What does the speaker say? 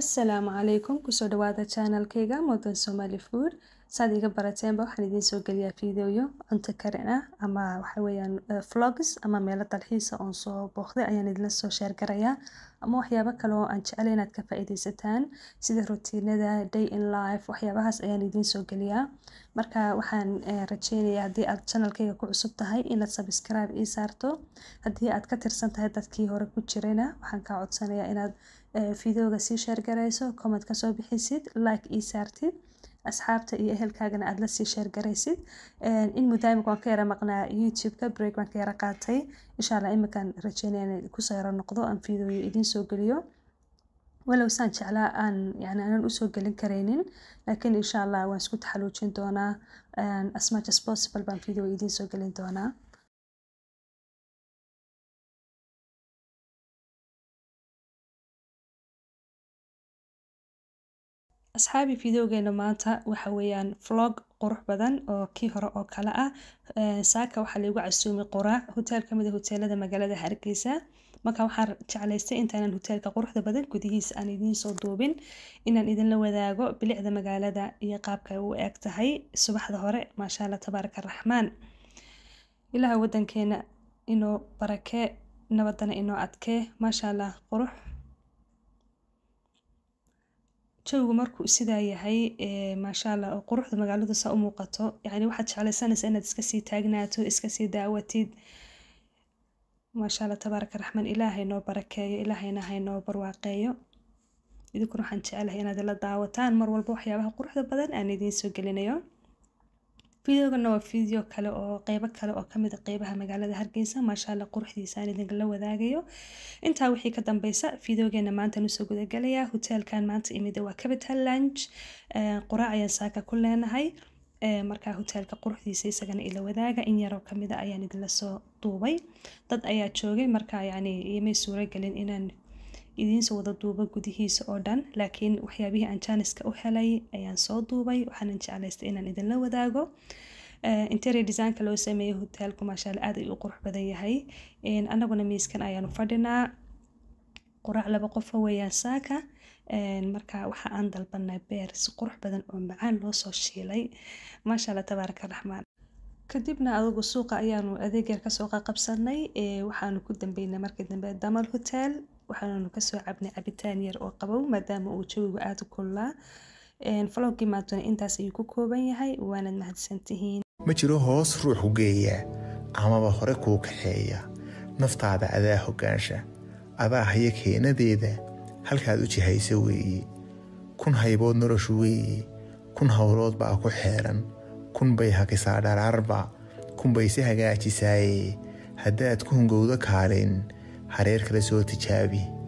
assalaamu calaykum kusoo dhawaada janalkayga modern somali food saad iga barateenba waxaan idiin soo geliyaa videoyo cunto karin ah ama waxaweyaan eh, vlogs ama meelo dalxiisa oon soo booqday ayaan idinla soo sheergarayaa ama waxyaabo kale oo aan jeclay inaad ka faa sida rutiinada day in life waxyaabahaas ayaan idiin soo geliyaa marka waxaan eh, rajeynayaa haddii aad janalkayga ku cusub tahay inaad subscribe ii saarto haddii aad ka tirsan tahay dadkii hore ku jirayna waxaan kaa codsanayaa inaad fiidowga sii sheergarayso comment kasoo bixisid like ii saartid asxaabta iyo ehelkaagana aad lasii sheergaraysid in mudaamig waan ka yara maqnaa youtube-ka break baan ka yara qaatay insha allah iminkaan rajeynaya kusoo yaro noqdo aan fiidooyo idiin soo geliyo walow saan jeclaa aan yani aanan usoo gelin karaynin laakiin insha allah waan isku taxaluujin doonaa as much as possible baan video idiin soo gelin doonaa asxaabi videogeena maanta waxa weeyaan flog qurux badan oo kii hore oo kale ah saaka waxaa laygu casuumi qoraac hotel kamid ah hoteelada magaalada hargeysa marka waxaan jeclaystay intaanan hoteelka quruxda badan gudihiisa aan idiin soo duubin inaan idinla wadaago bilicda magaalada iyo qaabka u eg tahay subaxda hore maasha alla tabaaraka raxmaan ilaaha wadankeena inoo barakee nabadana inoo adkee maasha allah qurux jawgu markuu sidaa yahay maashaalla oo quruxda magaaladu saa u muuqato yacni waxaad jeclaysanaysa inaad iskasii taagnaato iskasii daawatid maashaalla tabaaraka raxmaan ilaahay noo barakeeyo ilaahayna haynoo barwaaqeeyo idinkuna waxaan jecelahay inaad ila daawataan mar walba waxyaabaha quruxda badan aan idiin soo gelinayo fideogan waa fideo kale oo qeybo kale oo kamida a ah qeybaha magaalada hargeysa maashaalla quruxdiisa aan idinka la wadaagayo intaa wixii ka dambeysa fideogeena maantaan usoo gudagelaya hoteelkan maanta imid waa capital lunch quraac ayaan saaka ku leenahay markaa hoteelka quruxdiisa isagana ila wadaaga in yaroo kamida ah ayaan idinla duubay dad ayaa joogay markaa yani imay suuragelin inaan idiin wada duubo gudihiisa oo dhan laakiin waxyaabihii aan janiska u helay ayaan soo duubay waxaanan jeclaystay inaan idinla wadaago eh, interior designka loo sameeyey hotelku maashaal aad ay u qurux badan yahay annaguna miiskan ayaanu fadhinaa quraac laba qofa weeyaan saaka marka waxa aan dalbanaa beer si qurux badan oo macaan loo soo shiilay maasha alla tabaaraka raxmaan kadibna adugu suuqa ayaanu adeeg yar kasoo qaqabsanay waxaanu ku dambeynay markii dambe damal hotel waxaanu kasoo cabnay cabitaan yar oo qabow maadaama uu jawigu aada u kullaa falogii maantuna intaas ayuu ku kooban yahay waanaad mahadsantihiin ma jiro hoos ruux geeya amaba hore kuu kaxeeya naftaada adaa hogaansha adaa haya keenadeeda halkaad u jihayso weeye kun haybood noloshu weeye kun howlood baa ku xeeran kun bay hakisaa dharaarba bay si hagaajisaaye haddaad ku hungowdo kaalin hareer kala soo tijaabi